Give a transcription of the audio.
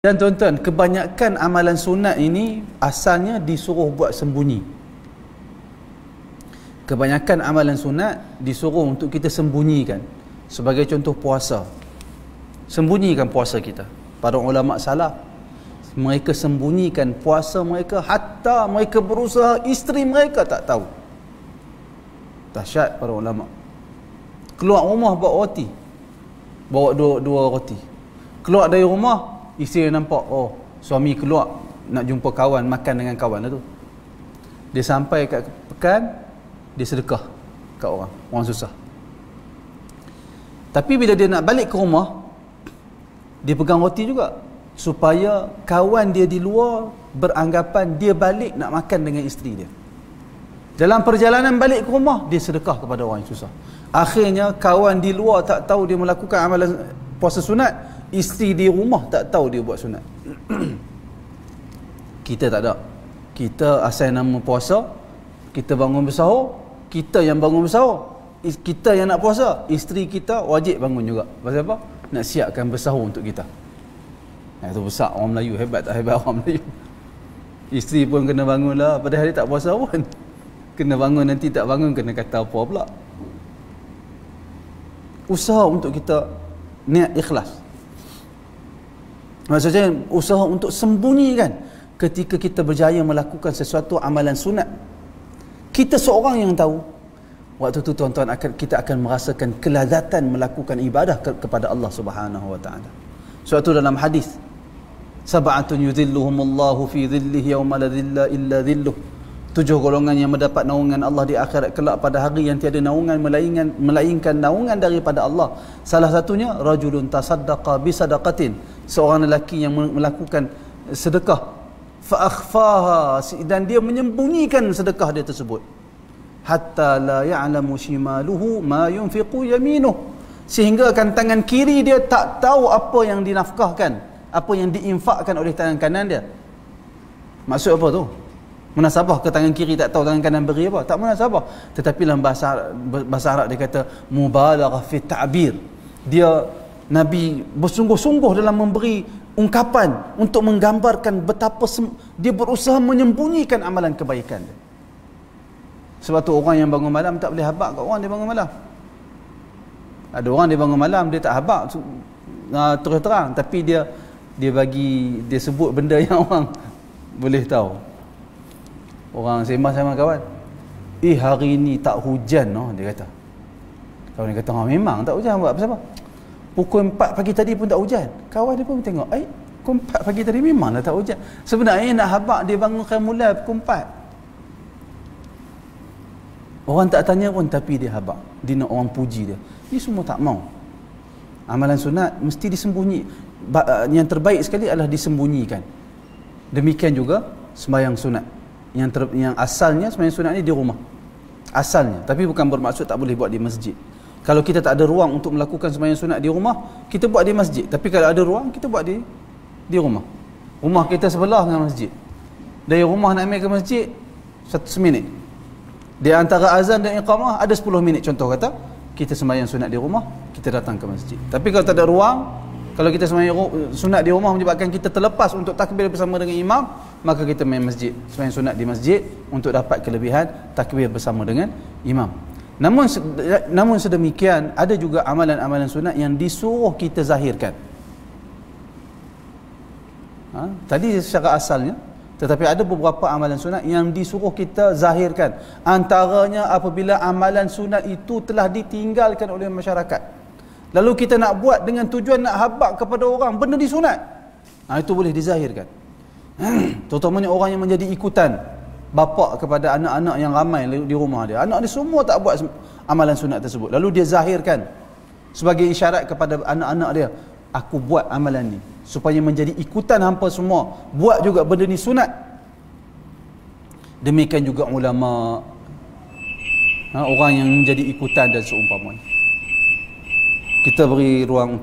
Dan tuan-tuan, kebanyakan amalan sunat ini asalnya disuruh buat sembunyi. Kebanyakan amalan sunat disuruh untuk kita sembunyikan. Sebagai contoh puasa. Sembunyikan puasa kita. Para ulama salah. Mereka sembunyikan puasa mereka hatta mereka berusaha isteri mereka tak tahu. Dahsyat para ulama. Keluar rumah bawa roti. Bawa dua dua roti. Keluar dari rumah isteri nampak oh suami keluar nak jumpa kawan makan dengan kawan lah tu dia sampai kat pekan dia sedekah kat orang orang susah tapi bila dia nak balik ke rumah dia pegang roti juga supaya kawan dia di luar beranggapan dia balik nak makan dengan isteri dia dalam perjalanan balik ke rumah dia sedekah kepada orang yang susah akhirnya kawan di luar tak tahu dia melakukan amalan puasa sunat Isteri di rumah tak tahu dia buat sunat. kita tak ada. Kita asal nama puasa, kita bangun bersahur, kita yang bangun bersahur. Kita yang nak puasa, isteri kita wajib bangun juga. Pasal apa? Nak siapkan bersahur untuk kita. Nah, itu besar orang Melayu. Hebat tak hebat orang Melayu? Isteri pun kena bangun lah. Padahal dia tak puasa pun. Kena bangun nanti tak bangun, kena kata apa pula. Usaha untuk kita niat ikhlas. Maksudnya usaha untuk sembunyi kan ketika kita berjaya melakukan sesuatu amalan sunat. Kita seorang yang tahu. Waktu itu tuan-tuan akan kita akan merasakan kelazatan melakukan ibadah ke- kepada Allah Subhanahu wa taala. Suatu dalam hadis Sab'atun yudhilluhum Allahu fi dhillihi yawma la dhilla illa dhilluh. Tujuh golongan yang mendapat naungan Allah di akhirat kelak pada hari yang tiada naungan melainkan melainkan naungan daripada Allah. Salah satunya rajulun tasaddaqa bi sadaqatin seorang lelaki yang melakukan eh, sedekah fa akhfaha dan dia menyembunyikan sedekah dia tersebut hatta la ya'lamu shimaluhu ma yunfiqu yaminuh sehingga kan tangan kiri dia tak tahu apa yang dinafkahkan apa yang diinfakkan oleh tangan kanan dia maksud apa tu munasabah ke tangan kiri tak tahu tangan kanan beri apa tak munasabah tetapi dalam bahasa bahasa Arab dia kata mubalaghah fi ta'bir dia Nabi bersungguh-sungguh dalam memberi ungkapan untuk menggambarkan betapa dia berusaha menyembunyikan amalan kebaikan dia. Sebab tu orang yang bangun malam tak boleh habaq kat orang dia bangun malam. Ada orang dia bangun malam dia tak habaq uh, ah, terus terang tapi dia dia bagi dia sebut benda yang orang boleh tahu. Orang sembah sama kawan. Eh hari ni tak hujan noh dia kata. Kawan dia kata ah, memang tak hujan buat apa-apa pukul 4 pagi tadi pun tak hujan. Kawan dia pun tengok, eh, pukul 4 pagi tadi memanglah tak hujan. Sebenarnya nak habak dia bangun bangunkan mula pukul 4. Orang tak tanya pun tapi dia habak. Dia nak orang puji dia. Ini semua tak mau. Amalan sunat mesti disembunyi. Eh, yang terbaik sekali adalah disembunyikan. Demikian juga sembahyang sunat. Yang ter, yang asalnya sembahyang sunat ni di rumah. Asalnya. Tapi bukan bermaksud tak boleh buat di masjid. Kalau kita tak ada ruang untuk melakukan sembahyang sunat di rumah, kita buat di masjid. Tapi kalau ada ruang, kita buat di di rumah. Rumah kita sebelah dengan masjid. Dari rumah nak ambil ke masjid, satu seminit. Di antara azan dan iqamah, ada sepuluh minit contoh kata. Kita sembahyang sunat di rumah, kita datang ke masjid. Tapi kalau tak ada ruang, kalau kita sembahyang sunat di rumah menyebabkan kita terlepas untuk takbir bersama dengan imam, maka kita main masjid. Sembahyang sunat di masjid untuk dapat kelebihan takbir bersama dengan imam. Namun namun sedemikian ada juga amalan-amalan sunat yang disuruh kita zahirkan. Ha? tadi secara asalnya tetapi ada beberapa amalan sunat yang disuruh kita zahirkan. Antaranya apabila amalan sunat itu telah ditinggalkan oleh masyarakat. Lalu kita nak buat dengan tujuan nak habak kepada orang benda disunat. Ha, itu boleh dizahirkan. Terutamanya orang yang menjadi ikutan bapa kepada anak-anak yang ramai di rumah dia. Anak dia semua tak buat amalan sunat tersebut. Lalu dia zahirkan sebagai isyarat kepada anak-anak dia, aku buat amalan ni supaya menjadi ikutan hampa semua buat juga benda ni sunat. Demikian juga ulama ha, orang yang menjadi ikutan dan seumpamanya. Kita beri ruang